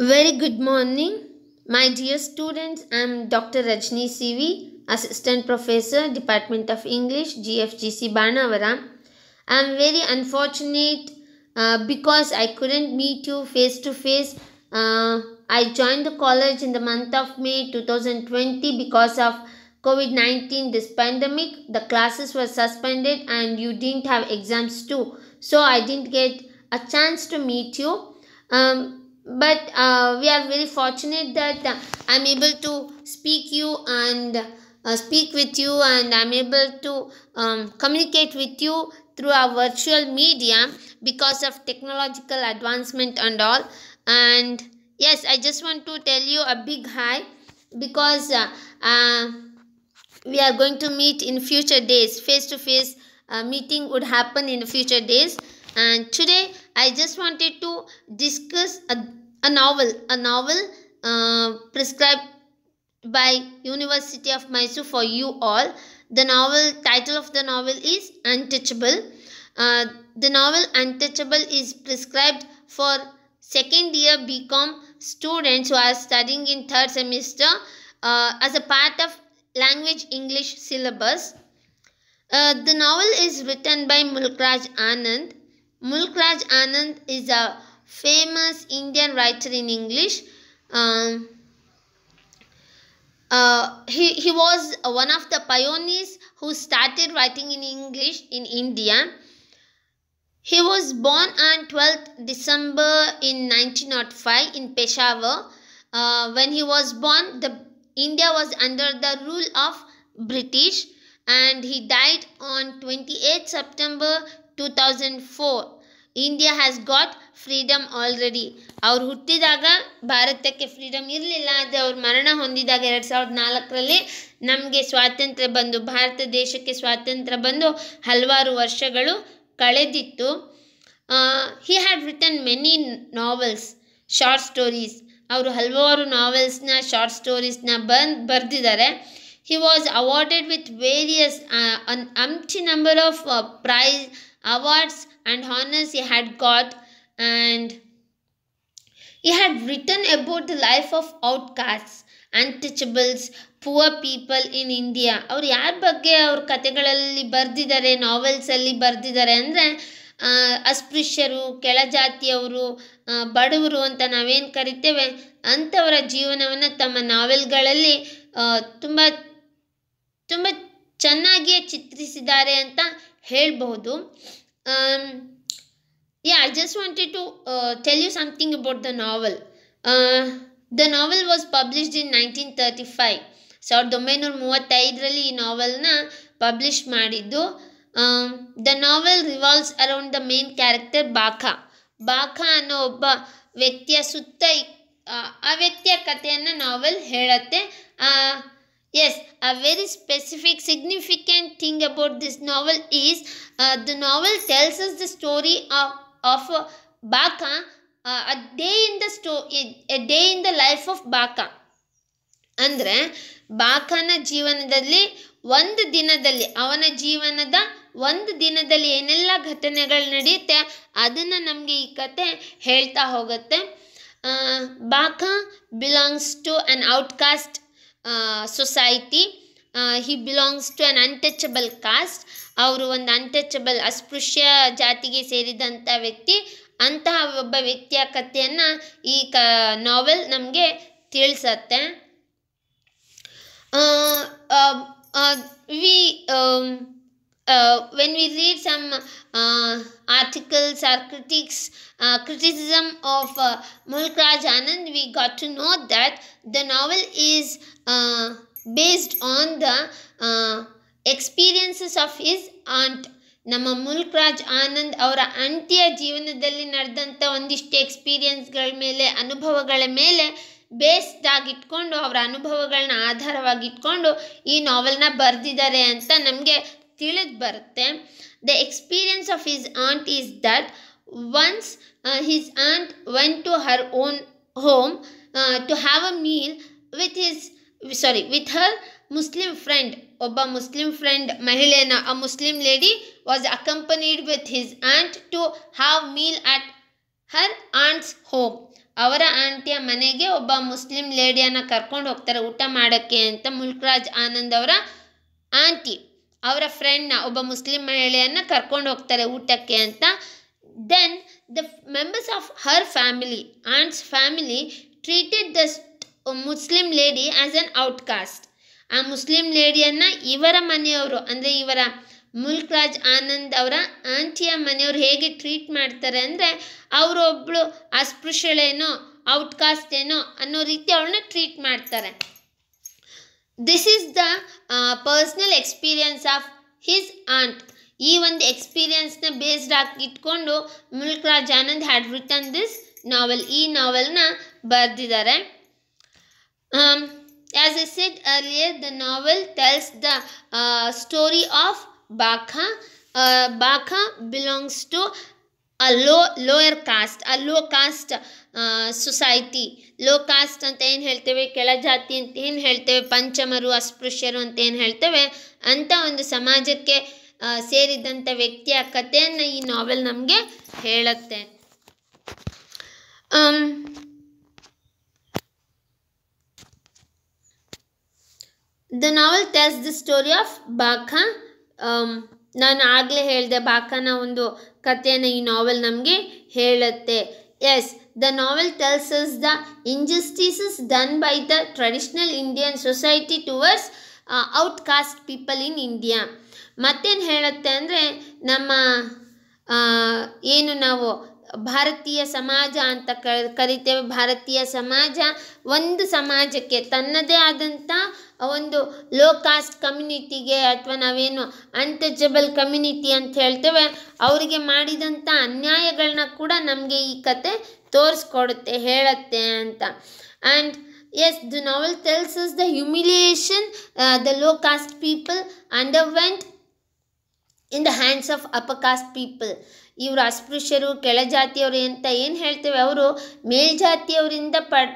Very good morning, my dear students. I am Dr. Rajni CV, Assistant Professor, Department of English, GFGC Banavaram. I am very unfortunate uh, because I couldn't meet you face to face. Uh, I joined the college in the month of May 2020 because of COVID-19, this pandemic. The classes were suspended and you didn't have exams too. So I didn't get a chance to meet you. Um, but uh, we are very fortunate that uh, i'm able to speak you and uh, speak with you and i'm able to um, communicate with you through our virtual media because of technological advancement and all and yes i just want to tell you a big hi because uh, uh, we are going to meet in future days face to face meeting would happen in the future days and today I just wanted to discuss a, a novel, a novel uh, prescribed by University of Mysore for you all. The novel title of the novel is Untouchable. Uh, the novel Untouchable is prescribed for second year BCom students who are studying in third semester uh, as a part of language English syllabus. Uh, the novel is written by Mulkraj Anand Mulkraj Anand is a famous Indian writer in English. Um, uh, he, he was one of the pioneers who started writing in English in India. He was born on 12th December in 1905 in Peshawar. Uh, when he was born, the India was under the rule of British and he died on twenty eighth September for India has got freedom already ಅವ್ರು ಹುಟ್ಟಿದಾಗ ಭಾರತಕ್ಕೆ freedom ಇರಲಿಲ್ಲ ಆದರೆ ಅವ್ರು ಮರಣ ಹೊಂದಿದಾಗ ಎರಡು ಸಾವಿರದ ನಾಲ್ಕರಲ್ಲಿ ನಮಗೆ ಸ್ವಾತಂತ್ರ್ಯ ಬಂದು ಭಾರತ ದೇಶಕ್ಕೆ ಸ್ವಾತಂತ್ರ್ಯ ಬಂದು ಹಲವಾರು ವರ್ಷಗಳು ಕಳೆದಿತ್ತು he had written many novels short stories ಅವರು ಹಲವಾರು ನಾವೆಲ್ಸ್ನ ಶಾರ್ಟ್ ಸ್ಟೋರೀಸ್ನ ಬಂದು ಬರೆದಿದ್ದಾರೆ He was awarded with various uh, an empty number of uh, prize awards and honors he had got and he had written about the life of outcasts untouchables poor people in India ಅವ್ರು ಯಾರ ಬಗ್ಗೆ ಅವ್ರ ಕತೆಗಳಲ್ಲಿ ಬರೆದಿದ್ದಾರೆ ನಾವೆಲ್ಸಲ್ಲಿ ಬರೆದಿದ್ದಾರೆ ಅಂದರೆ ಅಸ್ಪೃಶ್ಯರು ಕೆಳಜಾತಿಯವರು ಬಡವರು ಅಂತ ನಾವೇನು ಕರಿತೇವೆ ಅಂಥವರ ಜೀವನವನ್ನು ತಮ್ಮ ನಾವೆಲ್ಗಳಲ್ಲಿ ತುಂಬ ತುಂಬ ಚೆನ್ನಾಗಿಯೇ ಚಿತ್ರಿಸಿದ್ದಾರೆ ಅಂತ ಹೇಳಬಹುದು yeah I just wanted to tell you something about the novel the novel was published in nineteen thirty five ಸಾವಿರದ ಒಂಬೈನೂರ ಮೂವತ್ತೈದರಲ್ಲಿ ಈ ನಾವೆಲ್ನ ಪಬ್ಲಿಷ್ ಮಾಡಿದ್ದು the novel revolves around the main character Bakha Bakha ಅನ್ನೋ ಒಬ್ಬ ವ್ಯಕ್ತಿಯ ಸುತ್ತ ಆ ವ್ಯಕ್ತಿಯ ಕಥೆಯನ್ನು ನಾವೆಲ್ ಹೇಳತ್ತೆ as a very specific significant thing about this novel is uh, the novel tells us the story of, of uh, Baka, uh, a day in the sto- a day in the life of Bakha ಅಂದರೆ ಬಾಕನ ಜೀವನದಲ್ಲಿ ಒಂದು ದಿನದಲ್ಲಿ ಅವನ ಜೀವನದ ಒಂದು ದಿನದಲ್ಲಿ ಏನೆಲ್ಲ ಘಟನೆಗಳು ನಡೆಯುತ್ತೆ ಅದನ್ನು ನಮಗೆ ಈ ಕತೆ ಹೇಳ್ತಾ ಹೋಗುತ್ತೆ Bakha belongs to an outcast society he belongs to an untouchable caste ಅವರು ಒಂದು ಅನ್ಟಚಬಲ್ ಅಸ್ಪೃಶ್ಯ ಜಾತಿಗೆ ಸೇರಿದಂಥ ವ್ಯಕ್ತಿ ಅಂತಹ ಒಬ್ಬ ವ್ಯಕ್ತಿಯ ಕಥೆಯನ್ನು ಈ ಕ ನಾವೆಲ್ ನಮಗೆ ತಿಳಿಸತ್ತೆ we uh, when we read some uh, articles or critics uh, criticism of uh, Mulk Raj Anand, we got to know that the novel is uh, based on the experiences of his aunt ನಮ್ಮ ಮುಲ್ಕ್ ರಾಜ್ ಆನಂದ್ ಅವರ ಅಂಟಿಯ ಜೀವನದಲ್ಲಿ ನಡೆದಂಥ ಒಂದಿಷ್ಟು ಎಕ್ಸ್ಪೀರಿಯನ್ಸ್ಗಳ ಮೇಲೆ ಅನುಭವಗಳ ಮೇಲೆ based ಆಗಿಟ್ಕೊಂಡು ಅವರ ಅನುಭವಗಳನ್ನ ಆಧಾರವಾಗಿಟ್ಕೊಂಡು ಈ ನಾವೆಲ್ನ ಬರೆದಿದ್ದಾರೆ ಅಂತ ನಮಗೆ ತಿಳಿದು ಬರುತ್ತೆ the experience of his aunt is that once his aunt went to her own home to have a meal with his sorry with her Muslim friend ಒಬ್ಬ ಮುಸ್ಲಿಂ ಫ್ರೆಂಡ್ ಮಹಿಳೆಯನ್ನ ಆ Muslim lady was accompanied with his aunt to have meal at her aunt's home ಅವರ ಆಂಟಿಯ ಮನೆಗೆ ಒಬ್ಬ Muslim ಲೇಡಿಯನ್ನು ಕರ್ಕೊಂಡು ಹೋಗ್ತಾರೆ ಊಟ ಮಾಡೋಕ್ಕೆ ಅಂತ ಮುಲ್ಕ್ರಾಜ್ ಆನಂದ್ ಅವರ ಆಂಟಿ ಅವರ ಫ್ರೆಂಡ್ನ ಒಬ್ಬ ಮುಸ್ಲಿಂ ಮಹಿಳೆಯನ್ನು ಕರ್ಕೊಂಡು ಹೋಗ್ತಾರೆ ಊಟಕ್ಕೆ ಅಂತ then the members of her family aunt's family treated the Muslim lady as an outcast ಆ ಮುಸ್ಲಿಂ ಲೇಡಿಯನ್ನು ಇವರ ಮನೆಯವರು ಅಂದರೆ ಇವರ ಮುಲ್ಕ್ ರಾಜ್ ಆನಂದ್ ಅವರ ಆಂಟಿಯ ಮನೆಯವರು ಹೇಗೆ ಟ್ರೀಟ್ ಮಾಡ್ತಾರೆ ಅಂದರೆ ಅವರು ಒಬ್ಬಳು ಅಸ್ಪೃಶ್ಯಳೇನೋ ಔಟ್ಕಾಸ್ಟ್ ಏನೋ ಅನ್ನೋ ರೀತಿ ಅವಳನ್ನ ಟ್ರೀಟ್ ಮಾಡ್ತಾರೆ this is the personal experience of his aunt ಈ ಒಂದು ಎಕ್ಸ್ಪೀರಿಯನ್ಸ್ನ ಬೇಸ್ಡ್ ಹಾಕಿ ಇಟ್ಕೊಂಡು Mulk Raj Anand had written this novel ಈ ನಾವೆಲ್ನ ಬರೆದಿದ್ದಾರೆ as I said earlier the novel tells the story of Bakha Bakha belongs to a low lower caste a low caste society low caste ಅಂತ ಏನು ಹೇಳ್ತೇವೆ ಕೆಳ ಜಾತಿ ಅಂತ ಏನು ಹೇಳ್ತೇವೆ ಪಂಚಮರು ಅಸ್ಪೃಶ್ಯರು ಅಂತ ಏನು ಹೇಳ್ತೇವೆ ಅಂತ ಒಂದು ಸಮಾಜಕ್ಕೆ ಸೇರಿದಂಥ ವ್ಯಕ್ತಿಯ ಕಥೆಯನ್ನು ಈ ನಾವೆಲ್ ನಮಗೆ ಹೇಳುತ್ತೆ the novel tells the story of Bakha ನಾನು ಆಗಲೇ ಹೇಳಿದೆ ಬಾಖಾನ ಒಂದು ಕಥೆಯನ್ನು ಈ ನಾವೆಲ್ ನಮಗೆ ಹೇಳುತ್ತೆ as the novel tells us the injustices done by the traditional Indian society towards outcast people in India ಮತ್ತೇನು ಹೇಳುತ್ತೆ ಅಂದರೆ ನಮ್ಮ uh, ಏನು ನಾವು ಭಾರತೀಯ ಸಮಾಜ ಅಂತ ಕರಿತೇವೆ ಭಾರತೀಯ ಸಮಾಜ ಒಂದು ಸಮಾಜಕ್ಕೆ ತನ್ನದೇ ಆದಂಥ ಒಂದು ಲೋ ಕಾಸ್ಟ್ ಕಮ್ಯುನಿಟಿಗೆ ಅಥವಾ ನಾವೇನು ಅನ್ಟಚಬಲ್ ಕಮ್ಯುನಿಟಿ ಅಂತ ಹೇಳ್ತೇವೆ ಅವರಿಗೆ ಮಾಡಿದಂಥ ಅನ್ಯಾಯಗಳನ್ನ ಕೂಡ ನಮಗೆ ಈ ಕತೆ ತೋರಿಸ್ಕೊಡುತ್ತೆ ಹೇಳುತ್ತೆ ಅಂತ and as the novel tells is the humiliation the low caste people underwent in the hands of upper caste people ಇವರು ಅಸ್ಪೃಶ್ಯರು ಕೆಳಜಾತಿಯವರು ಅಂತ ಏನು ಹೇಳ್ತೇವೆ ಅವರು ಮೇಲ್ಜಾತಿಯವರಿಂದ ಪಡ್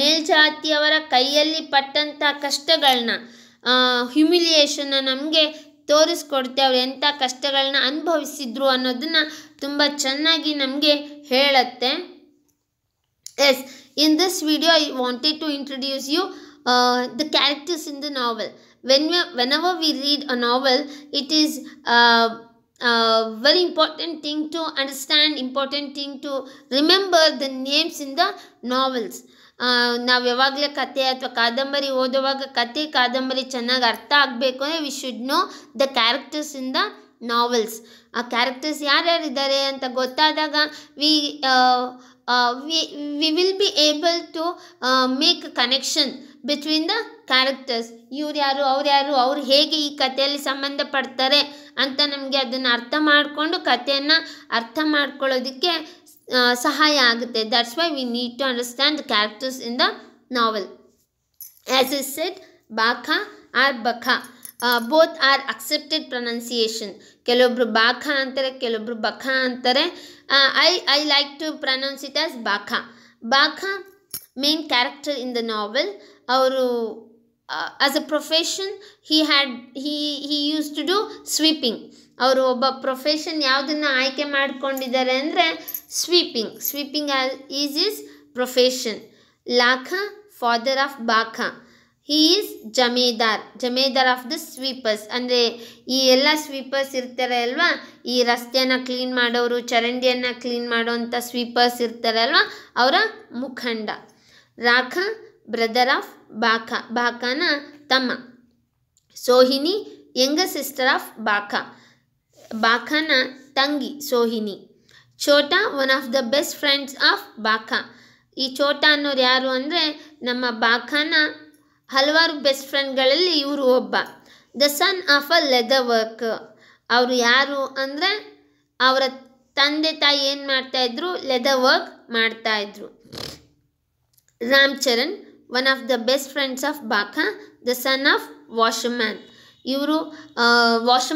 ಮೇಲ್ಜಾತಿಯವರ ಕೈಯಲ್ಲಿ ಪಟ್ಟಂಥ ಕಷ್ಟಗಳನ್ನ ಹ್ಯುಮಿಲಿಯೇಷನ್ನ ನಮಗೆ ತೋರಿಸ್ಕೊಡ್ತೇವೆ ಅವರು ಎಂಥ ಕಷ್ಟಗಳನ್ನ ಅನುಭವಿಸಿದ್ರು ಅನ್ನೋದನ್ನು ತುಂಬ ಚೆನ್ನಾಗಿ ನಮಗೆ ಹೇಳುತ್ತೆ as in this video I wanted to introduce you the characters in the novel when when our we read a novel it is uh, very important thing to understand important thing to remember the names in the novels uh, ನಾವು ಯಾವಾಗಲೇ ಕತೆ ಅಥವಾ ಕಾದಂಬರಿ ಓದುವಾಗ ಕತೆ ಕಾದಂಬರಿ ಚೆನ್ನಾಗಿ ಅರ್ಥ ಆಗಬೇಕು ಅಂದರೆ we should know the characters in the novels ಆ ಕ್ಯಾರೆಕ್ಟರ್ಸ್ ಯಾರ್ಯಾರಿದ್ದಾರೆ ಅಂತ ಗೊತ್ತಾದಾಗ we we we will be be to make uh, make between the characters ಇವ್ರು ಯಾರು ಅವ್ರು ಯಾರು ಅವ್ರು ಹೇಗೆ ಈ ಕಥೆಯಲ್ಲಿ ಸಂಬಂಧಪಡ್ತಾರೆ ಅಂತ ನಮಗೆ ಅದನ್ನು ಅರ್ಥ ಮಾಡಿಕೊಂಡು ಕಥೆಯನ್ನು ಅರ್ಥ ಮಾಡ್ಕೊಳ್ಳೋದಕ್ಕೆ ಸಹಾಯ ಆಗುತ್ತೆ that's why we need to understand the characters in the novel as is said Bakha or Bakha both are accepted pronunciation ಕೆಲವೊಬ್ರು ಬಾಖ ಅಂತಾರೆ ಕೆಲವೊಬ್ರು ಬಖ ಅಂತಾರೆ I I like to pronounce it as Bakha Bakha main character in the novel ಅವರು as a profession he had he he use to do sweeping ಅವರು ಒಬ್ಬ profession ಯಾವುದನ್ನು ಆಯ್ಕೆ ಮಾಡಿಕೊಂಡಿದ್ದಾರೆ ಅಂದರೆ sweeping sweeping is is profession ಲಾಖ father of Bakha he is jamadar jamadar of the sweepers ಅಂದರೆ ಈ ಎಲ್ಲ ಸ್ವೀಪರ್ಸ್ ಇರ್ತಾರೆ ಅಲ್ವಾ ಈ ರಸ್ತೆಯನ್ನು ಕ್ಲೀನ್ ಮಾಡೋರು ಚರಂಡಿಯನ್ನು ಕ್ಲೀನ್ ಮಾಡೋವಂಥ ಸ್ವೀಪರ್ಸ್ ಇರ್ತಾರೆ ಅಲ್ವಾ ಅವರ ಮುಖಂಡ ರಾಖ ಬ್ರದರ್ ಆಫ್ ಬಾಖಾ ಬಾಖಾನ ತಮ್ಮ ಸೋಹಿನಿ ಯಂಗ ಸಿಸ್ಟರ್ ಆಫ್ ಬಾಖಾ ಬಾಖಾನ ತಂಗಿ Sohini Chota one of the best friends of Bakha ಈ ಚೋಟ ಅನ್ನೋರು ಯಾರು ಅಂದರೆ ನಮ್ಮ ಬಾಖಾನ ಹಲವಾರು ಬೆಸ್ಟ್ ಫ್ರೆಂಡ್ಗಳಲ್ಲಿ ಇವರು ಒಬ್ಬ the son of a leather work ಅವರು ಯಾರು ಅಂದರೆ ಅವರ ತಂದೆ ತಾಯಿ ಏನು ಮಾಡ್ತಾಯಿದ್ರು ಲೆದರ್ ವರ್ಕ್ ಮಾಡ್ತಾಯಿದ್ರು Ram Charan one of the best friends of Bakha the son of washman ಇವರು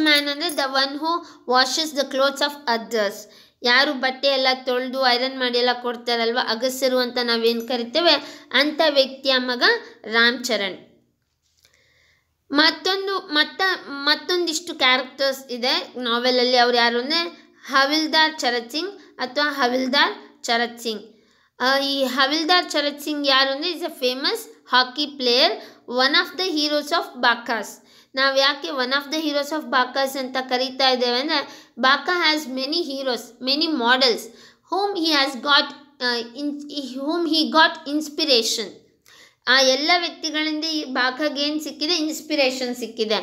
ಮ್ಯಾನ್ ಅಂದರೆ the one who washes the clothes of others ಯಾರು ಬಟ್ಟೆ ಎಲ್ಲ ತೊಳೆದು ಐರನ್ ಮಾಡಿ ಎಲ್ಲ ಕೊಡ್ತಾರಲ್ವ ಅಗಸರು ಅಂತ ನಾವೇನು ಕರಿತೇವೆ ಅಂಥ ವ್ಯಕ್ತಿಯ ಮಗ ರಾಮ್ ಚರಣ್ ಮತ್ತೊಂದು ಮತ್ತ ಮತ್ತೊಂದಿಷ್ಟು ಕ್ಯಾರೆಕ್ಟರ್ಸ್ ಇದೆ ನಾವೆಲಲ್ಲಿ ಅವ್ರು ಯಾರು ಅಂದರೆ ಹವಿಲ್ದಾರ್ ಚರತ್ ಸಿಂಗ್ ಅಥವಾ ಹವಿಲ್ದಾರ್ ಚರತ್ ಸಿಂಗ್ ಈ ಹವಿಲ್ದಾರ್ ಚರತ್ ಸಿಂಗ್ ಯಾರು ಅಂದರೆ is a famous hockey player one of the heroes of Bakha's ನಾವು ಯಾಕೆ one of the heroes of Bakha's ಅಂತ ಕರೀತಾ ಇದ್ದೇವೆ ಅಂದರೆ Bakha has many heroes many models whom he has got in whom he got inspiration ಆ ಎಲ್ಲ ವ್ಯಕ್ತಿಗಳಿಂದ ಈ ಬಾಕಾಗೇನು ಸಿಕ್ಕಿದೆ ಇನ್ಸ್ಪಿರೇಷನ್ ಸಿಕ್ಕಿದೆ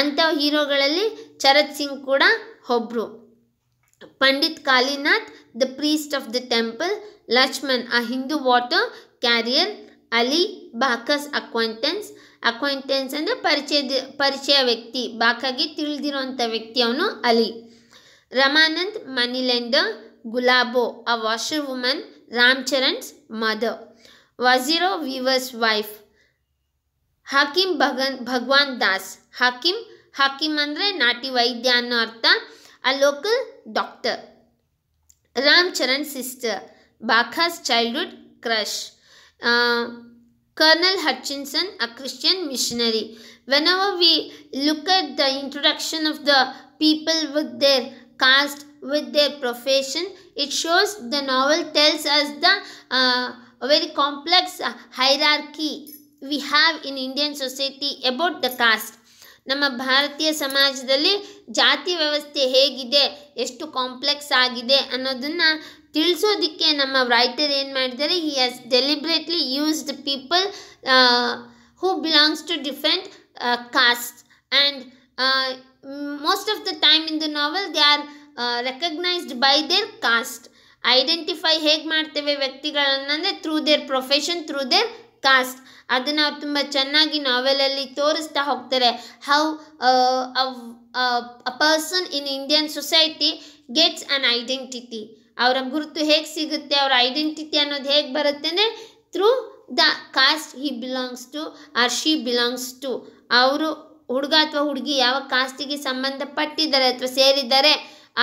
ಅಂಥ ಹೀರೋಗಳಲ್ಲಿ ಚರತ್ ಸಿಂಗ್ ಕೂಡ ಒಬ್ಬರು Pandit Kalinath the priest of the temple Lakshman ಆ Hindu water carrier Ali Bakha's acquaintance acquaintance ಅಂದರೆ ಪರಿಚಯ ಪರಿಚಯ ವ್ಯಕ್ತಿ ಬಾಕಾಗಿ ತಿಳಿದಿರುವಂಥ ವ್ಯಕ್ತಿ ಅವನು Ali Ramanand moneylender Gulabo a washer woman Ram Charan's mother Waziro weaver's wife Hakim Bhagan Bhagwan Das Hakim Hakim ಅಂದರೆ ನಾಟಿ ವೈದ್ಯ ಅನ್ನೋ ಅರ್ಥ a local doctor Ram Charan sister Bakha's childhood crush uh, Colonel Hutchinson, a Christian missionary. Whenever we look at the introduction of the people with their caste, with their profession, it shows the novel tells us the uh, very complex hierarchy we have in Indian society about the caste. ನಮ್ಮ ಭಾರತೀಯ ಸಮಾಜದಲ್ಲಿ ಜಾತಿ ವ್ಯವಸ್ಥೆ ಹೇಗಿದೆ ಎಷ್ಟು complex ಆಗಿದೆ ಅನ್ನೋದನ್ನು ತಿಳಿಸೋದಕ್ಕೆ ನಮ್ಮ ರೈಟರ್ ಏನು ಮಾಡಿದ್ದಾರೆ he has deliberately used people who belongs to different caste and most of the time in the novel they are recognised by their caste identify ಹೇಗೆ ಮಾಡ್ತೇವೆ ವ್ಯಕ್ತಿಗಳನ್ನಂದರೆ through their profession through their caste ಅದನ್ನು ತುಂಬ ಚೆನ್ನಾಗಿ ನಾವೆಲಲ್ಲಿ ತೋರಿಸ್ತಾ ಹೋಗ್ತಾರೆ how a person in Indian society gets an identity ಅವರ ಗುರುತು ಹೇಗೆ ಸಿಗುತ್ತೆ ಅವರ ಐಡೆಂಟಿಟಿ ಅನ್ನೋದು ಹೇಗೆ ಬರುತ್ತೆ ಅಂದರೆ through the caste he belongs to or she belongs to ಅವರು ಹುಡುಗ ಅಥವಾ ಹುಡುಗಿ ಯಾವ ಕಾಸ್ಟಿಗೆ ಸಂಬಂಧಪಟ್ಟಿದ್ದಾರೆ ಅಥವಾ ಸೇರಿದ್ದಾರೆ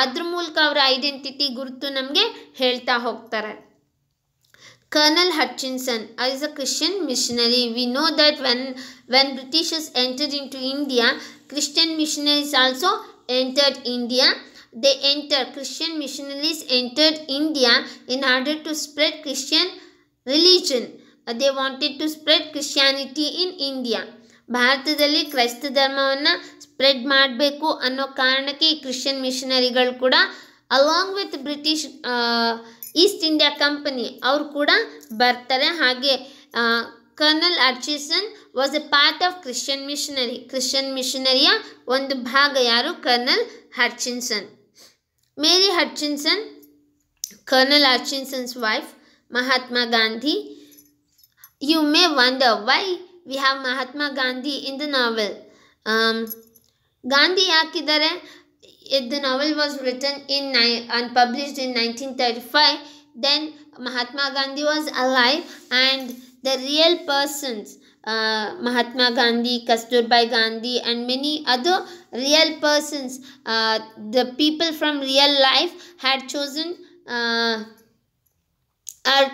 ಅದ್ರ ಮೂಲಕ ಅವರ ಐಡೆಂಟಿಟಿ ಗುರುತು ನಮಗೆ ಹೇಳ್ತಾ ಹೋಗ್ತಾರೆ Colonel Hutchinson is a Christian missionary. We know that when, when Britishers entered into India, Christian missionaries also entered India. They entered, Christian missionaries entered India in order to spread Christian religion. Uh, they wanted to spread Christianity in India. ಭಾರತದಲ್ಲಿ ಕ್ರೈಸ್ತ ಧರ್ಮವನ್ನು spread ಮಾಡಬೇಕು ಅನ್ನೋ ಕಾರಣಕ್ಕೆ ಈ Christian ಮಿಷನರಿಗಳು ಕೂಡ along with British East India company ಅವರು ಕೂಡ ಬರ್ತಾರೆ ಹಾಗೆ Colonel Hutchinson was a part of Christian missionary Christian ಮಿಷನರಿಯ ಒಂದು ಭಾಗ ಯಾರು Colonel Hutchinson Mary Hutchinson Colonel Hutchinson's wife Mahatma Gandhi you may wonder why we have Mahatma Gandhi in the novel Gandhi ಯಾಕಿದ್ದಾರೆ if the novel was written in and published in 1935. Then Mahatma Gandhi was alive and the real persons uh, Mahatma Gandhi, Kasturbai Gandhi and many other real persons, uh, the people from real life had chosen uh, or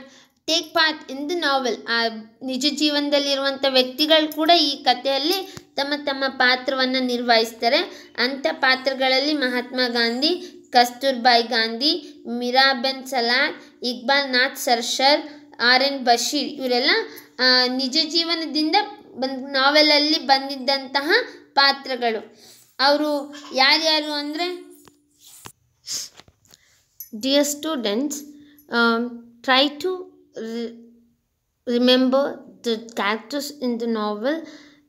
part in the novel novel ಆ ನಿಜ ಜೀವನದಲ್ಲಿರುವಂಥ ವ್ಯಕ್ತಿಗಳು ಕೂಡ ಈ ಕಥೆಯಲ್ಲಿ ತಮ್ಮ ತಮ್ಮ ಪಾತ್ರವನ್ನು ನಿರ್ವಹಿಸ್ತಾರೆ ಅಂಥ ಪಾತ್ರಗಳಲ್ಲಿ ಮಹಾತ್ಮ ಗಾಂಧಿ ಕಸ್ತೂರ್ಬಾಯಿ ಗಾಂಧಿ ಮಿರಾಬೆನ್ ಸಲಾರ್ ಇಕ್ಬಾಲ್ ನಾಥ್ ಸರ್ಷರ್ ಆರ್ ಎನ್ ಬಶೀರ್ ಇವರೆಲ್ಲ ನಿಜ ಜೀವನದಿಂದ ಬಂದ್ ನಾವೆಲಲ್ಲಿ ಬಂದಿದ್ದಂತಹ ಪಾತ್ರಗಳು ಅವರು ಯಾರ್ಯಾರು ಅಂದರೆ dear students try to remember the characters in the novel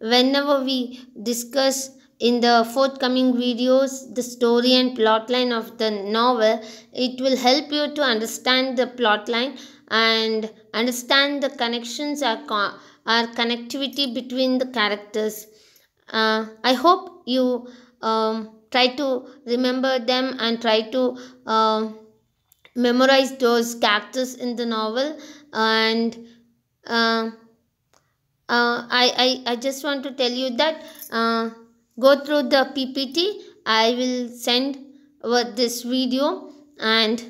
whenever we discuss in the forthcoming videos the story and plotline of the novel it will help you to understand the plotline and understand the connections or, co or connectivity between the characters uh, i hope you um, try to remember them and try to uh, memorize those characters in the novel and uh, uh, I, I, I just want to tell you that uh, go through the PPT. I will send over this video and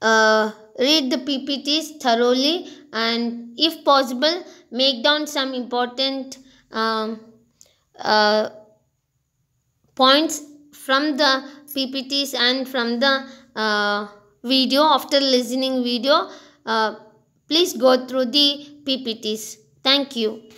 uh, read the PPTs thoroughly and if possible make down some important um, uh, points from the PPTs and from the uh, video after listening video. Uh, please go through the PPTs. Thank you.